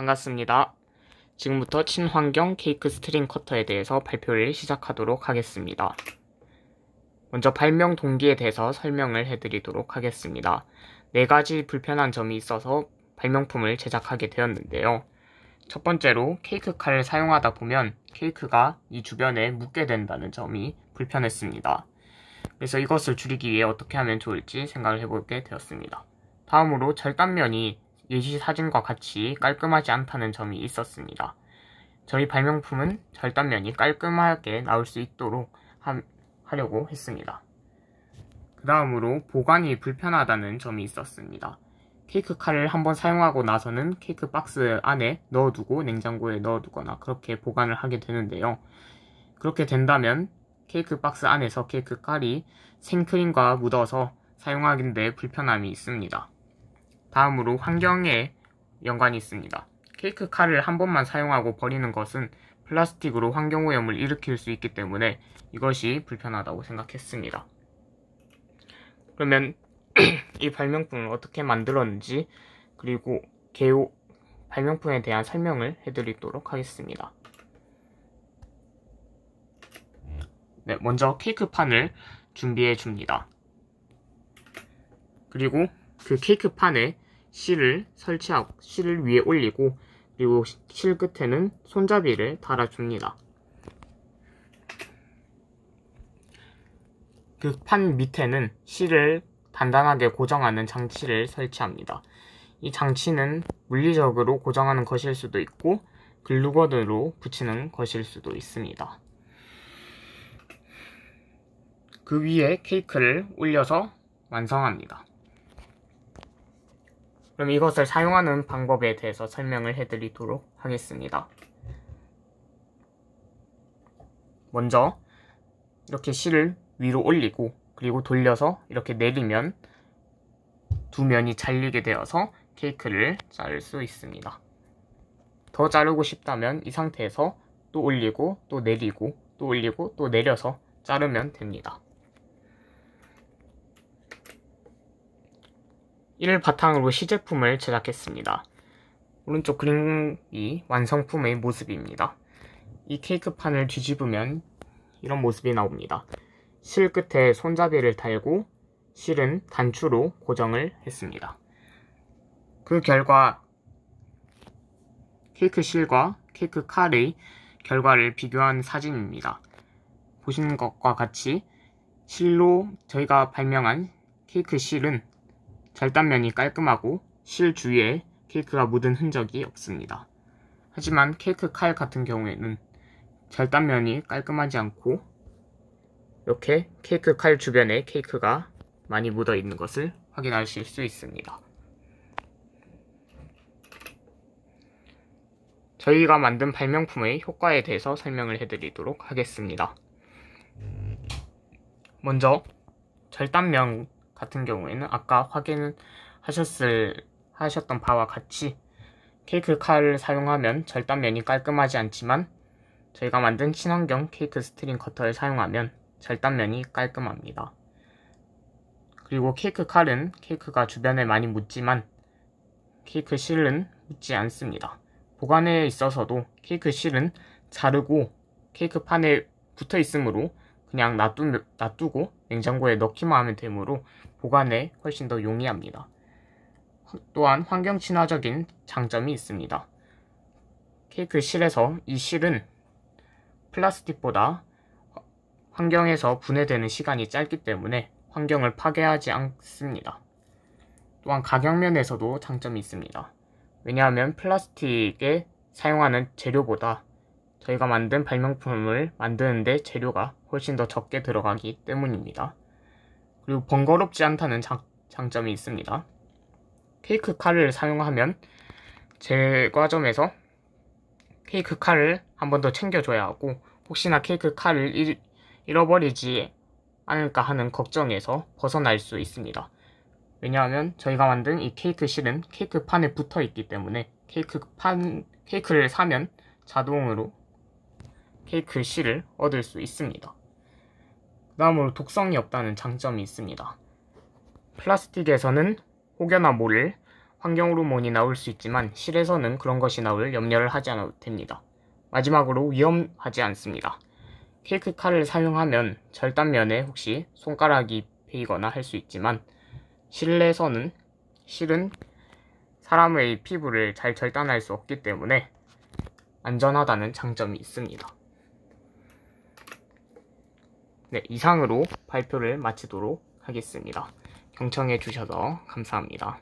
반갑습니다. 지금부터 친환경 케이크 스트링 커터에 대해서 발표를 시작하도록 하겠습니다. 먼저 발명 동기에 대해서 설명을 해드리도록 하겠습니다. 네 가지 불편한 점이 있어서 발명품을 제작하게 되었는데요. 첫 번째로 케이크 칼을 사용하다 보면 케이크가 이 주변에 묻게 된다는 점이 불편했습니다. 그래서 이것을 줄이기 위해 어떻게 하면 좋을지 생각을 해보게 되었습니다. 다음으로 절단면이 예시 사진과 같이 깔끔하지 않다는 점이 있었습니다. 저희 발명품은 절단면이 깔끔하게 나올 수 있도록 하, 하려고 했습니다. 그 다음으로 보관이 불편하다는 점이 있었습니다. 케이크 칼을 한번 사용하고 나서는 케이크 박스 안에 넣어두고 냉장고에 넣어두거나 그렇게 보관을 하게 되는데요. 그렇게 된다면 케이크 박스 안에서 케이크 칼이 생크림과 묻어서 사용하기인데 불편함이 있습니다. 다음으로 환경에 연관이 있습니다. 케이크 칼을 한 번만 사용하고 버리는 것은 플라스틱으로 환경오염을 일으킬 수 있기 때문에 이것이 불편하다고 생각했습니다. 그러면 이 발명품을 어떻게 만들었는지 그리고 개요 발명품에 대한 설명을 해드리도록 하겠습니다. 네, 먼저 케이크판을 준비해 줍니다. 그리고 그 케이크 판에 실을 설치하고 실을 위에 올리고 그리고 실 끝에는 손잡이를 달아줍니다. 그 판 밑에는 실을 단단하게 고정하는 장치를 설치합니다. 이 장치는 물리적으로 고정하는 것일 수도 있고 글루건으로 붙이는 것일 수도 있습니다. 그 위에 케이크를 올려서 완성합니다. 그럼 이것을 사용하는 방법에 대해서 설명을 해드리도록 하겠습니다. 먼저 이렇게 실을 위로 올리고 그리고 돌려서 이렇게 내리면 두 면이 잘리게 되어서 케이크를 자를 수 있습니다. 더 자르고 싶다면 이 상태에서 또 올리고 또 내리고 또 올리고 또 내려서 자르면 됩니다. 이를 바탕으로 시제품을 제작했습니다. 오른쪽 그림이 완성품의 모습입니다. 이 케이크판을 뒤집으면 이런 모습이 나옵니다. 실 끝에 손잡이를 달고 실은 단추로 고정을 했습니다. 그 결과 케이크 실과 케이크 칼의 결과를 비교한 사진입니다. 보시는 것과 같이 실로 저희가 발명한 케이크 실은 절단면이 깔끔하고 실 주위에 케이크가 묻은 흔적이 없습니다. 하지만 케이크 칼 같은 경우에는 절단면이 깔끔하지 않고 이렇게 케이크 칼 주변에 케이크가 많이 묻어 있는 것을 확인하실 수 있습니다. 저희가 만든 발명품의 효과에 대해서 설명을 해드리도록 하겠습니다. 먼저 절단면 같은 경우에는 아까 확인하셨을 하셨던 바와 같이 케이크 칼을 사용하면 절단면이 깔끔하지 않지만 저희가 만든 친환경 케이크 스트링 커터를 사용하면 절단면이 깔끔합니다. 그리고 케이크 칼은 케이크가 주변에 많이 묻지만 케이크 실은 묻지 않습니다. 보관에 있어서도 케이크 실은 자르고 케이크 판에 붙어 있으므로 그냥 놔두, 놔두고 냉장고에 넣기만 하면 되므로 보관에 훨씬 더 용이합니다. 또한 환경 친화적인 장점이 있습니다. 케이크 실에서 이 실은 플라스틱보다 환경에서 분해되는 시간이 짧기 때문에 환경을 파괴하지 않습니다. 또한 가격면에서도 장점이 있습니다. 왜냐하면 플라스틱에 사용하는 재료보다 저희가 만든 발명품을 만드는데 재료가 훨씬 더 적게 들어가기 때문입니다. 그리고 번거롭지 않다는 장, 장점이 있습니다. 케이크 칼을 사용하면 제과점에서 케이크 칼을 한 번 더 챙겨줘야 하고 혹시나 케이크 칼을 잃, 잃어버리지 않을까 하는 걱정에서 벗어날 수 있습니다. 왜냐하면 저희가 만든 이 케이크 실은 케이크 판에 붙어 있기 때문에 케이크 판, 케이크를 사면 자동으로 이렇게 글씨를 얻을 수 있습니다. 다음으로 독성이 없다는 장점이 있습니다. 플라스틱에서는 혹여나 모를 환경호르몬이 나올 수 있지만 실에서는 그런 것이 나올 염려를 하지 않아도 됩니다. 마지막으로 위험하지 않습니다. 케이크 칼을 사용하면 절단면에 혹시 손가락이 베이거나 할 수 있지만 실내에서는 실은 사람의 피부를 잘 절단할 수 없기 때문에 안전하다는 장점이 있습니다. 네, 이상으로 발표를 마치도록 하겠습니다. 경청해 주셔서 감사합니다.